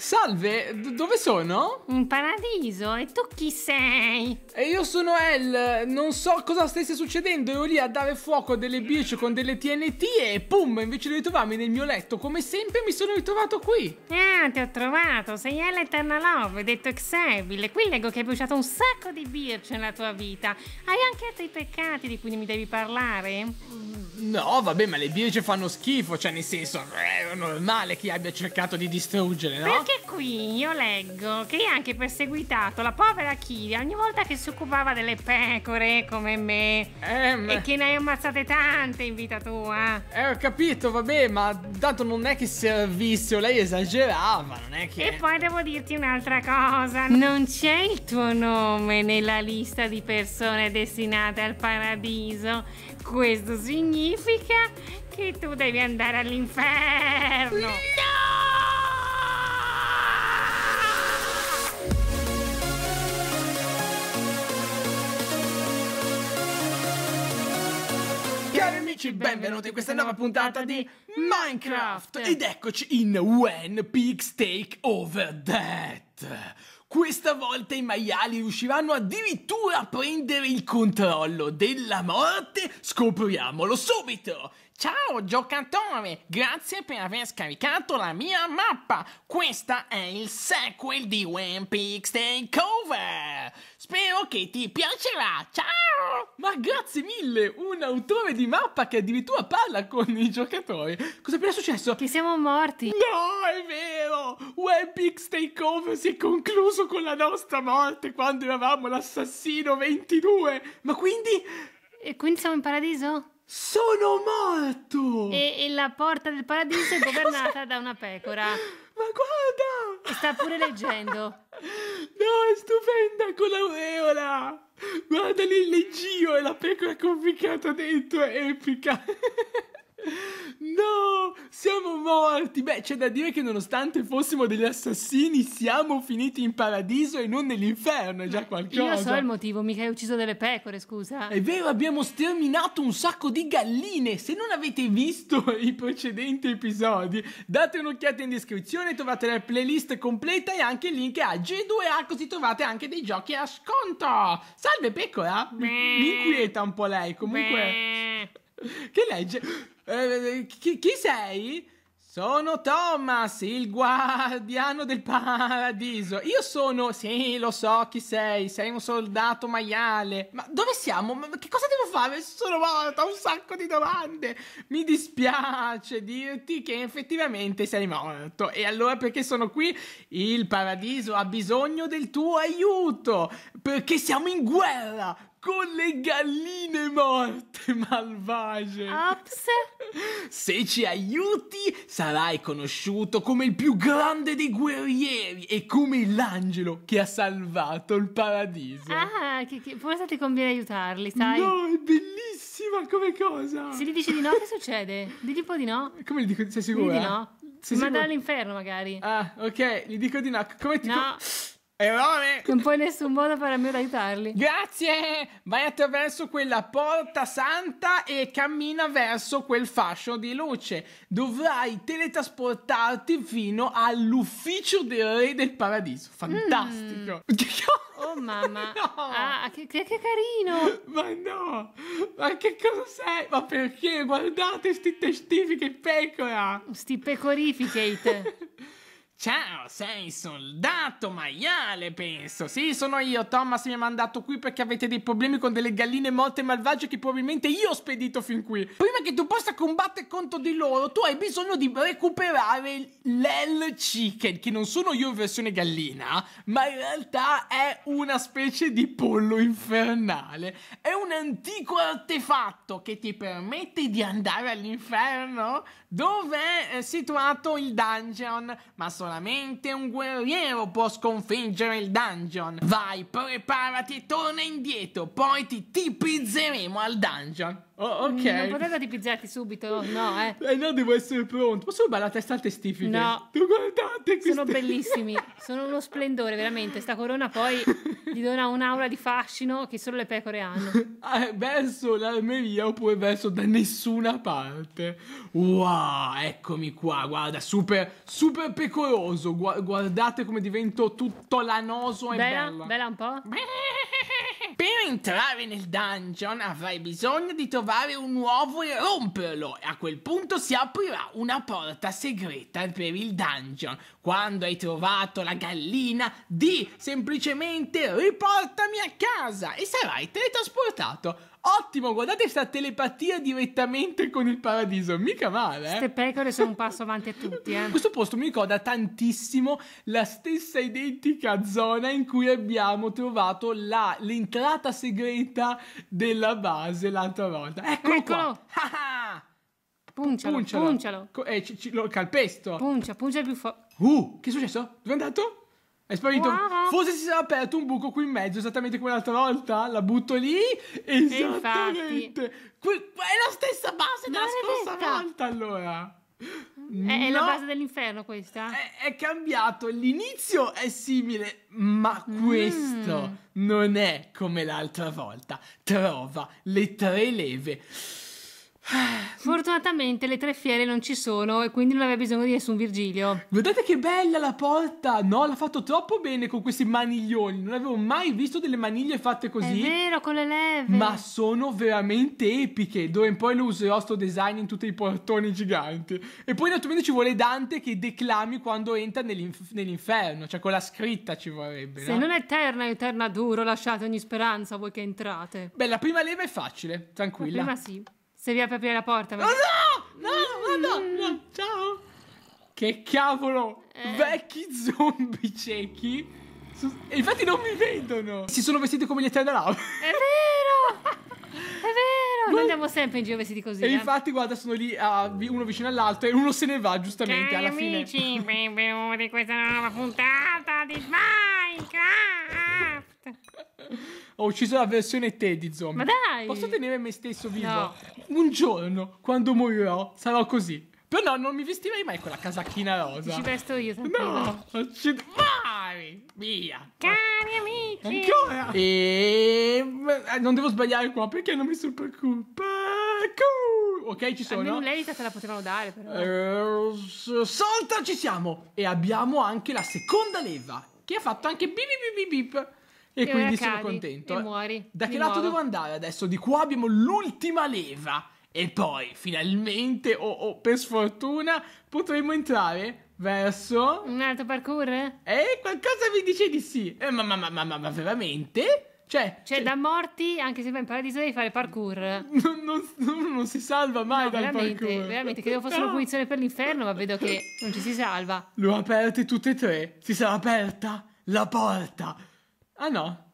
Salve, D dove sono? In paradiso, e tu chi sei? E io sono El, non so cosa stesse succedendo, ero lì a dare fuoco a delle birce con delle TNT e pum, invece di ritrovarmi nel mio letto, come sempre mi sono ritrovato qui. Ah, ti ho trovato, sei El Eternal Love, detto Exabile, qui leggo che hai bruciato un sacco di birce nella tua vita, hai anche altri peccati di cui mi devi parlare? No, vabbè, ma le birce fanno schifo, cioè nel senso, è normale chi abbia cercato di distruggere, no? Perché anche qui io leggo che hai anche perseguitato la povera Kiri ogni volta che si occupava delle pecore come me. Ehm. E che ne hai ammazzate tante in vita tua. Eh, ho capito, vabbè, ma tanto non è che servisse, lei esagerava, non è che. E poi devo dirti un'altra cosa: mm. non c'è il tuo nome nella lista di persone destinate al paradiso. Questo significa che tu devi andare all'inferno. amici, benvenuti in questa nuova puntata di Minecraft Ed eccoci in When Pigs Take Over That Questa volta i maiali riusciranno addirittura a prendere il controllo della morte? Scopriamolo subito! Ciao giocatore, grazie per aver scaricato la mia mappa Questa è il sequel di When Pigs Take Over Groove! Spero che ti piacerà! Ciao! Ma grazie mille! Un autore di mappa che addirittura parla con i giocatori! Cosa è appena successo? Che siamo morti! No, è vero! Webpix Takeover si è concluso con la nostra morte quando eravamo l'assassino 22! Ma quindi... E quindi siamo in paradiso? Sono morto! E, e la porta del paradiso è governata da una pecora. Ma guarda! Sta pure leggendo. no, è stupenda con l'aureola! Guarda lì il leggio e la pecora conficcata dentro, è epica! No, siamo morti. Beh, c'è da dire che nonostante fossimo degli assassini, siamo finiti in paradiso e non nell'inferno. È già qualcosa. Io so il motivo, mica hai ucciso delle pecore, scusa. È vero, abbiamo sterminato un sacco di galline. Se non avete visto i precedenti episodi, date un'occhiata in descrizione, trovate la playlist completa e anche il link a G2A, così trovate anche dei giochi a sconto. Salve pecora. Mi, inquieta un po' lei, comunque. Beh. Che legge? Eh, chi, chi sei? Sono Thomas, il guardiano del paradiso. Io sono... Sì, lo so chi sei. Sei un soldato maiale. Ma dove siamo? Ma che cosa devo fare? Sono morto. Ho un sacco di domande. Mi dispiace dirti che effettivamente sei morto. E allora perché sono qui? Il paradiso ha bisogno del tuo aiuto. Perché siamo in guerra con le galline morte malvagie. Ops. Se ci aiuti, sarai conosciuto come il più grande dei guerrieri e come l'angelo che ha salvato il paradiso. Ah, che, che, forse ti conviene aiutarli, sai? No, è bellissima come cosa. Se gli dici di no, che succede? Digli un po' di no. Come gli dico? Sei sicura? di no. Sei Mi sicura? mandano all'inferno, magari. Ah, ok, gli dico di no. Come ti... No. Co- Errore! Non puoi nessun modo per me aiutarli. Grazie! Vai attraverso quella porta santa e cammina verso quel fascio di luce. Dovrai teletrasportarti fino all'ufficio del re del paradiso. Mm. Fantastico! Mm. Oh mamma! no. Ah, che, che, che, carino! Ma no! Ma che cosa sei? Ma perché? Guardate sti testifiche pecora! Sti pecorificate! Ciao, sei soldato maiale, penso. Sì, sono io. Thomas mi ha mandato qui perché avete dei problemi con delle galline morte malvagie che probabilmente io ho spedito fin qui. Prima che tu possa combattere contro di loro, tu hai bisogno di recuperare l'Hell Chicken, che non sono io in versione gallina, ma in realtà è una specie di pollo infernale. È un antico artefatto che ti permette di andare all'inferno dove è situato il dungeon, ma sono Solamente un guerriero può sconfiggere il dungeon. Vai, preparati e torna indietro, poi ti tipizzeremo al dungeon. Oh, mm, ok. Non potete tipizzarti subito, no, eh. Eh no, devo essere pronto. Posso rubare la testa al testifico? No. Tu guardate queste... Sono bellissimi, sono uno splendore, veramente. Sta corona poi gli dona un'aura di fascino che solo le pecore hanno. Eh, verso l'Almeria oppure verso da nessuna parte. Wow, eccomi qua, guarda, super, super pecoroso. Guardate come divento tutto lanoso e bella. Bella, bella un po'? Beh per entrare nel dungeon avrai bisogno di trovare un uovo e romperlo e a quel punto si aprirà una porta segreta per il dungeon. Quando hai trovato la gallina, di semplicemente riportami a casa e sarai teletrasportato Ottimo, guardate sta telepatia direttamente con il paradiso, mica male. Eh? pecore sono un passo avanti a tutti. Eh? Questo posto mi ricorda tantissimo la stessa identica zona in cui abbiamo trovato la, l'entrata segreta della base l'altra volta. Eccolo, Eccolo. qua. Ah, ah. puncialo, puncialo. puncialo. Eh, c- c- lo calpesto. Puncia, puncia più forte. Uh, che è successo? Dove è andato? È sparito. Forse si sarà aperto un buco qui in mezzo, esattamente come l'altra volta. La butto lì. Esattamente. Que- è la stessa base della Maledetta. scorsa volta, allora. È, è la base dell'inferno questa? È, è, cambiato, l'inizio è simile, ma questo mm. non è come l'altra volta. Trova le tre leve. Fortunatamente le tre fiere non ci sono e quindi non aveva bisogno di nessun Virgilio. Guardate che bella la porta! No, l'ha fatto troppo bene con questi maniglioni. Non avevo mai visto delle maniglie fatte così. È vero, con le leve. Ma sono veramente epiche. D'ora in poi lo userò sto design in tutti i portoni giganti. E poi naturalmente ci vuole Dante che declami quando entra nell'inf- nell'inferno. Cioè con la scritta ci vorrebbe. Se no? non è eterna, è eterna duro. Lasciate ogni speranza voi che entrate. Beh, la prima leva è facile, tranquilla. La prima sì. Se vi apri la porta. Ma... Oh no! No, no, no, no! Ciao! Che cavolo! Eh. Vecchi zombie ciechi. E infatti non mi vedono. Si sono vestiti come gli Eterni della lava. È vero! È vero! Noi andiamo sempre in giro vestiti così. E eh. infatti, guarda, sono lì uh, uno vicino all'altro e uno se ne va, giustamente. Cari alla amici, fine. benvenuti in questa nuova puntata di Minecraft! Ho ucciso la versione te di zombie. Ma dai! Posso tenere me stesso vivo? No. Un giorno, quando morirò, sarò così. Però no, non mi vestirei mai con la casacchina rosa. Ci vesto io, sempre. No, non ci... Vai! Via! Cari amici! Ancora! E... Eh, non devo sbagliare qua, perché non mi sul parkour? Parkour! Ok, ci sono. Almeno l'edita te la potevano dare, però. Uh, eh, solta, ci siamo! E abbiamo anche la seconda leva, che ha fatto anche bip bip bip bip. E quindi sono contento. E eh. muori. Da che lato muovo. devo andare adesso? Di qua abbiamo l'ultima leva. E poi, finalmente, o oh, oh, per sfortuna, potremo entrare verso... Un altro parkour? Eh, qualcosa mi dice di sì. Eh, ma, ma, ma, ma, ma veramente? Cioè, cioè, cioè, da morti, anche se va in paradiso, devi fare parkour. Non, non, non, si salva mai no, dal veramente, parkour. Veramente, credevo fosse una punizione per l'inferno, ma vedo che non ci si salva. Le ho aperte tutte e tre. Si sarà aperta la porta Ah no.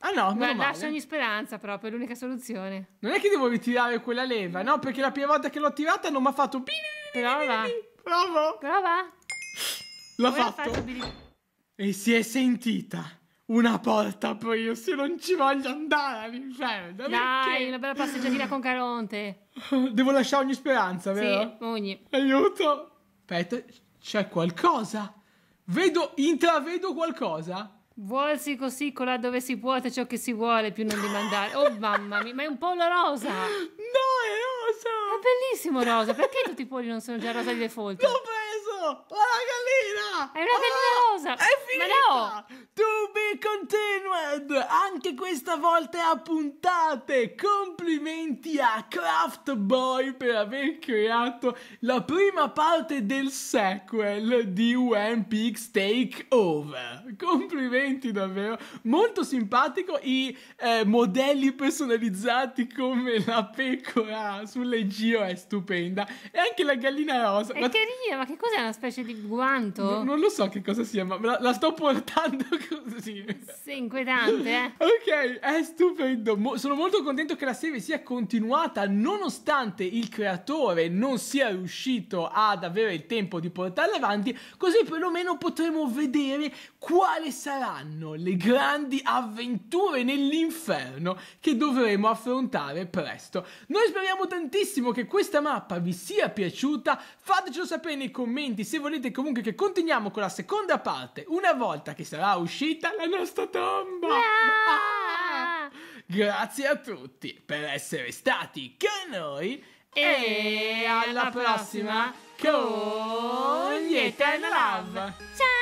Ah no, Guarda, lascia ogni speranza proprio, è l'unica soluzione. Non è che devo ritirare quella leva, no? Perché la prima volta che l'ho attivata non mi ha fatto... Prova. Provo. Prova. L'ha Come fatto. e si è sentita una porta poi Io se non ci voglio andare all'inferno. Dai, perché? una bella passeggiatina con Caronte. Devo lasciare ogni speranza, vero? Sì, ogni. Aiuto. Aspetta, c'è qualcosa. Vedo, intravedo qualcosa. Vuolsi così colà dove si può ciò che si vuole più non dimandare. Oh mamma mia, ma è un pollo rosa! No, è rosa! È bellissimo rosa, perché tutti i polli non sono già rosa di default? L'ho preso! Ho una gallina! È una gallina ah, rosa! È finita! Ma no! Tu continued anche questa volta a puntate complimenti a Craft Boy per aver creato la prima parte del sequel di One Take Takeover! complimenti davvero molto simpatico i eh, modelli personalizzati come la pecora sulle Gio è stupenda e anche la gallina rosa è ma... carina ma che cos'è una specie di guanto? No, non lo so che cosa sia ma la, la sto portando così sì, inquietante. Eh? ok, è stupendo. Mo- sono molto contento che la serie sia continuata nonostante il creatore non sia riuscito ad avere il tempo di portarla avanti, così perlomeno potremo vedere quali saranno le grandi avventure nell'inferno che dovremo affrontare presto. Noi speriamo tantissimo che questa mappa vi sia piaciuta, fatecelo sapere nei commenti se volete comunque che continuiamo con la seconda parte una volta che sarà uscita la nella sta tomba! Ah! Grazie a tutti per essere stati con noi e alla prossima con gli Eternal Love! Ciao!